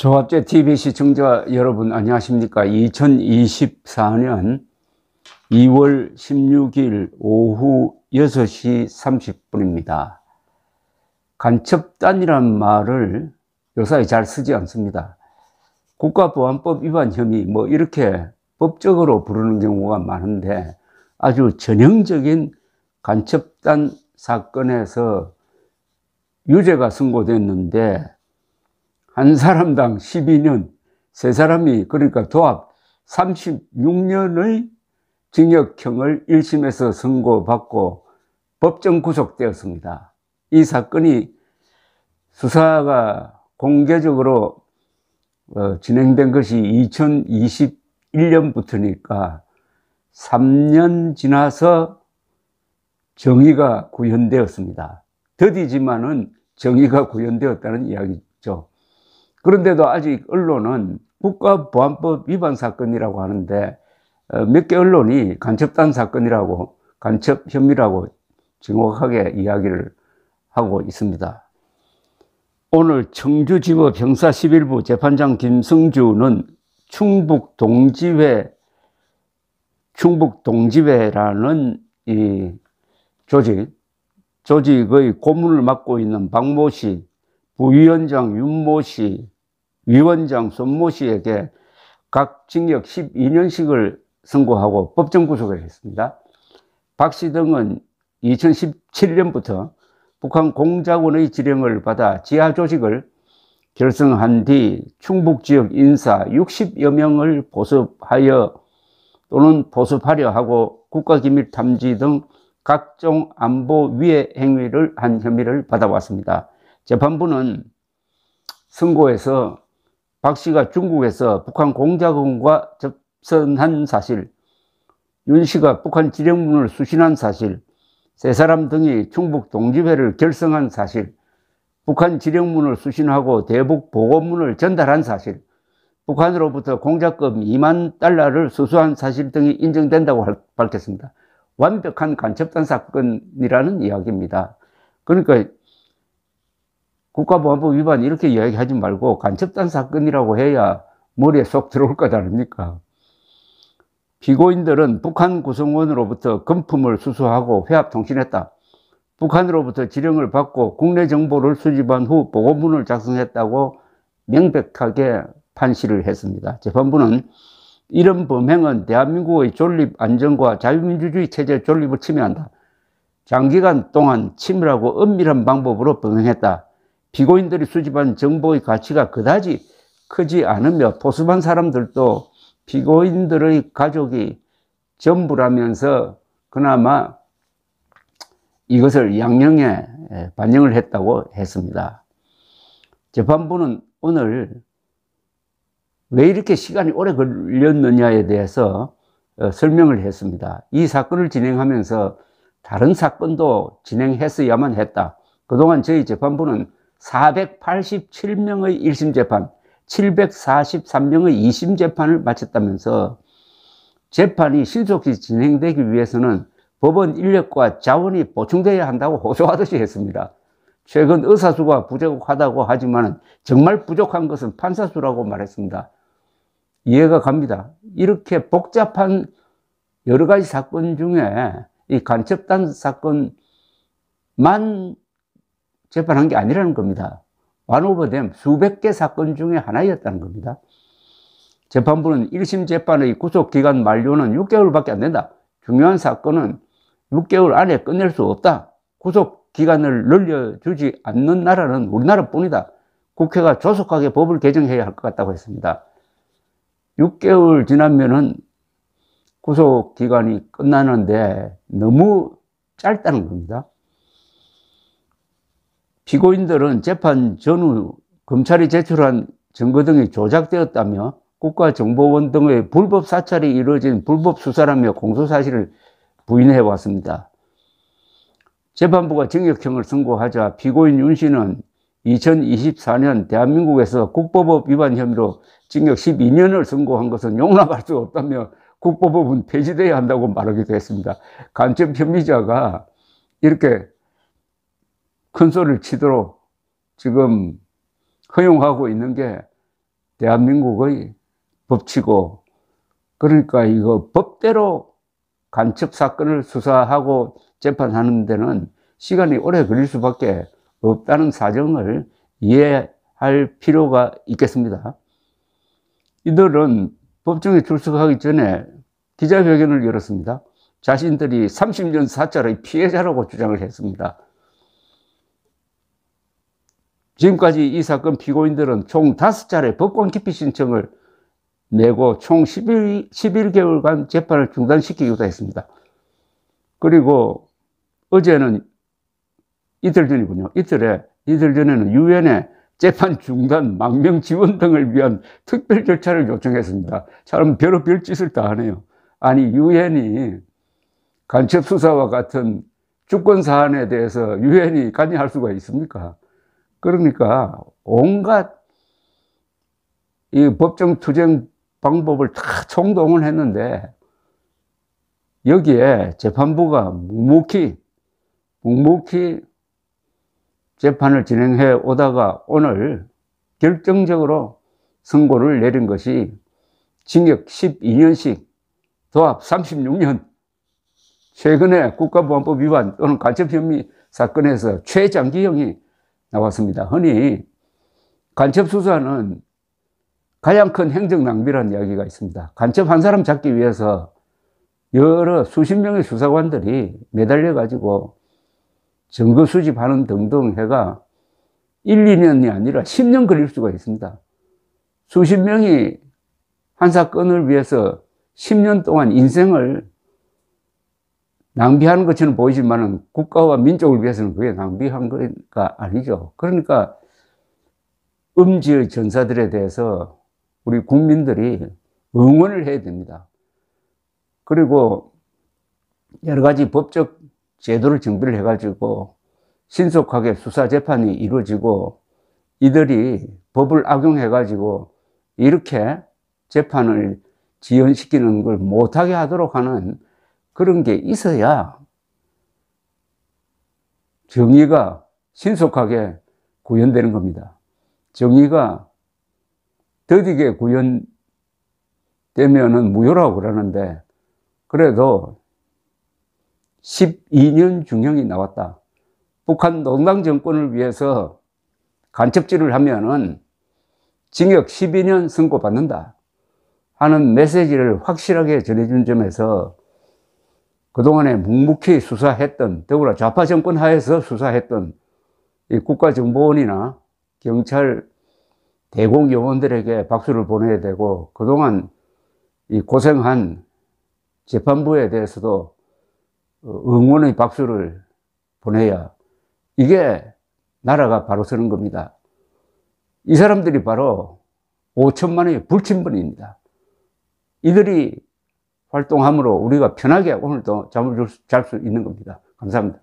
조합제 TV 시청자 여러분 안녕하십니까 2024년 2월 16일 오후 6시 30분입니다 간첩단이란 말을 요사에 잘 쓰지 않습니다 국가보안법 위반 혐의 뭐 이렇게 법적으로 부르는 경우가 많은데 아주 전형적인 간첩단 사건에서 유죄가 선고됐는데 한 사람당 12년, 세 사람이 그러니까 도합 36년의 징역형을 1심에서 선고받고 법정 구속되었습니다. 이 사건이 수사가 공개적으로 어, 진행된 것이 2021년부터니까 3년 지나서 정의가 구현되었습니다. 더디지만은 정의가 구현되었다는 이야기죠. 그런데도 아직 언론은 국가보안법 위반 사건이라고 하는데 어, 몇개 언론이 간첩단 사건이라고 간첩 혐의라고 정확하게 이야기를 하고 있습니다. 오늘 청주지법 형사 11부 재판장 김성주는 충북 동지회 충북 동지회라는 이 조직 조직의 고문을 맡고 있는 박모 씨 부위원장 윤모 씨, 위원장 손모 씨에게 각 징역 12년씩을 선고하고 법정 구속을 했습니다. 박 씨 등은 2017년부터 북한 공작원의 지령을 받아 지하 조직을 결성한 뒤 충북 지역 인사 60여 명을 보습하여 또는 보습하려 하고 국가기밀 탐지 등 각종 안보 위해 행위를 한 혐의를 받아왔습니다. 재판부는 선고에서 박 씨가 중국에서 북한 공작원과 접선한 사실, 윤 씨가 북한 지령문을 수신한 사실, 세 사람 등이 충북 동지회를 결성한 사실, 북한 지령문을 수신하고 대북 보고문을 전달한 사실, 북한으로부터 공작금 2만 달러를 수수한 사실 등이 인정된다고 밝혔습니다. 완벽한 간첩단 사건이라는 이야기입니다. 그러니까 국가보안법 위반 이렇게 이야기하지 말고 간첩단 사건이라고 해야 머리에 쏙 들어올 것 아닙니까? 피고인들은 북한 구성원으로부터 금품을 수수하고 회합통신했다. 북한으로부터 지령을 받고 국내 정보를 수집한 후 보고문을 작성했다고 명백하게 판시를 했습니다. 재판부는 이런 범행은 대한민국의 존립 안정과 자유민주주의 체제 존립을 침해한다. 장기간 동안 침이라고 은밀한 방법으로 범행했다. 피고인들이 수집한 정보의 가치가 그다지 크지 않으며 포수반 사람들도 피고인들의 가족이 전부라면서 그나마 이것을 양형에 반영을 했다고 했습니다. 재판부는 오늘 왜 이렇게 시간이 오래 걸렸느냐에 대해서 어, 설명을 했습니다. 이 사건을 진행하면서 다른 사건도 진행했어야만 했다. 그동안 저희 재판부는 487명의 1심 재판, 743명의 2심 재판을 마쳤다면서 재판이 신속히 진행되기 위해서는 법원 인력과 자원이 보충되어야 한다고 호소하듯이 했습니다. 최근 의사수가 부족하다고 하지만 정말 부족한 것은 판사수라고 말했습니다. 이해가 갑니다. 이렇게 복잡한 여러 가지 사건 중에 이 간첩단 사건만 재판한 게 아니라는 겁니다. 완오버됨 수백 개 사건 중에 하나였다는 겁니다. 재판부는 1심 재판의 구속기간 만료는 6개월밖에 안 된다. 중요한 사건은 6개월 안에 끝낼 수 없다. 구속기간을 늘려주지 않는 나라는 우리나라뿐이다. 국회가 조속하게 법을 개정해야 할 것 같다고 했습니다. 6개월 지나면은 구속기간이 끝나는데 너무 짧다는 겁니다. 피고인들은 재판 전후 검찰이 제출한 증거 등이 조작되었다며 국가정보원 등의 불법 사찰이 이루어진 불법 수사라며 공소사실을 부인해 왔습니다. 재판부가 징역형을 선고하자 피고인 윤 씨는 2024년 대한민국에서 국보법 위반 혐의로 징역 12년을 선고한 것은 용납할 수 없다며 국보법은 폐지돼야 한다고 말하기도 했습니다. 간첩 혐의자가 이렇게 큰 소리를 치도록 지금 허용하고 있는 게 대한민국의 법치고 그러니까 이거 법대로 간첩 사건을 수사하고 재판하는 데는 시간이 오래 걸릴 수밖에 없다는 사정을 이해할 필요가 있겠습니다. 이들은 법정에 출석하기 전에 기자회견을 열었습니다. 자신들이 30년 사찰의 피해자라고 주장을 했습니다. 지금까지 이 사건 피고인들은 총 5차례 법권 기피 신청을 내고 총 11, 11개월간 재판을 중단시키기도 했습니다. 그리고 어제는 이틀 전이군요. 이틀에, 이틀 전에는 유엔에 재판 중단, 망명 지원 등을 위한 특별 절차를 요청했습니다. 참 별로 별짓을 다 하네요. 아니, 유엔이 간첩 수사와 같은 주권 사안에 대해서 유엔이 관여할 수가 있습니까? 그러니까 온갖 이 법정 투쟁 방법을 다 총동을 했는데 여기에 재판부가 묵묵히 묵묵히 재판을 진행해 오다가 오늘 결정적으로 선고를 내린 것이 징역 12년씩 도합 36년 최근에 국가보안법 위반 또는 간첩 혐의 사건에서 최장기형이 나왔습니다. 흔히 간첩수사는 가장 큰 행정 낭비라는 이야기가 있습니다. 간첩 한 사람 잡기 위해서 여러 수십 명의 수사관들이 매달려 가지고 증거 수집하는 등등 해가 1, 2년이 아니라 10년 걸릴 수가 있습니다. 수십 명이 한 사건을 위해서 10년 동안 인생을 낭비하는 것처럼 보이지만 국가와 민족을 위해서는 그게 낭비한 거니 아니죠. 그러니까 음지의 전사들에 대해서 우리 국민들이 응원을 해야 됩니다. 그리고 여러 가지 법적 제도를 정비를 해가지고 신속하게 수사 재판이 이루어지고 이들이 법을 악용해가지고 이렇게 재판을 지연시키는 걸 못하게 하도록 하는 그런 게 있어야 정의가 신속하게 구현되는 겁니다. 정의가 더디게 구현되면 무효라고 그러는데 그래도 12년 중형이 나왔다. 북한 농당 정권을 위해서 간첩질을 하면은 징역 12년 선고받는다 하는 메시지를 확실하게 전해준 점에서 그동안에 묵묵히 수사했던, 더불어 좌파 정권 하에서 수사했던 이 국가정보원이나 경찰 대공 요원들에게 박수를 보내야 되고, 그동안 이 고생한 재판부에 대해서도 어, 응원의 박수를 보내야 이게 나라가 바로 서는 겁니다. 이 사람들이 바로 5천만의 불친분입니다. 이들이 활동함으로 우리가 편하게 오늘도 잠을 잘 수 있는 겁니다. 감사합니다.